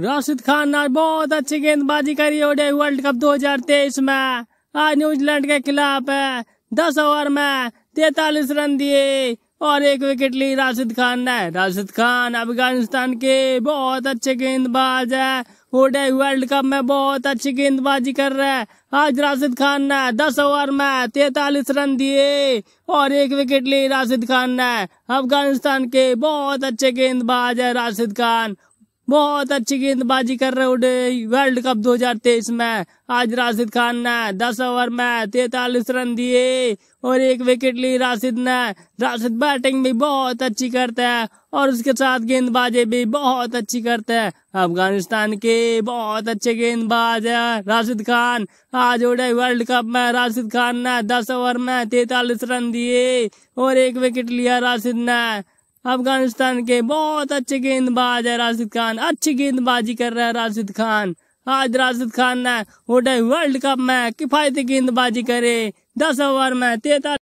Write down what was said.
राशिद खान ने बहुत अच्छी गेंदबाजी करी ओडे वर्ल्ड कप 2023 में आज न्यूजीलैंड के खिलाफ दस ओवर में तैतालीस रन दिए और एक विकेट ली राशिद खान ने राशिद खान अफगानिस्तान के बहुत अच्छे गेंदबाज है ओडे वर्ल्ड कप में बहुत अच्छी गेंदबाजी कर रहे हैं आज राशिद खान ने दस ओवर में तैतालीस रन दिए और एक विकेट ली राशिद खान ने अफगानिस्तान के बहुत अच्छे गेंदबाज है राशिद खान बहुत अच्छी गेंदबाजी कर रहे उड़े वर्ल्ड कप 2023 में आज राशिद खान ने 10 ओवर में तैतालीस रन दिए और एक विकेट ली राशिद ने राशिद बैटिंग भी बहुत अच्छी करते हैं और उसके साथ गेंदबाजी भी बहुत अच्छी करते हैं अफगानिस्तान के बहुत अच्छे गेंदबाज है राशिद खान आज उड़े वर्ल्ड कप में राशिद खान ने 10 ओवर में तैतालीस रन दिए और एक विकेट लिया राशिद ने अफगानिस्तान के बहुत अच्छे गेंदबाज है राशिद खान अच्छी गेंदबाजी कर रहा है राशिद खान आज राशिद खान ने वर्ल्ड कप में किफायती गेंदबाजी करे दस ओवर में तैतालीस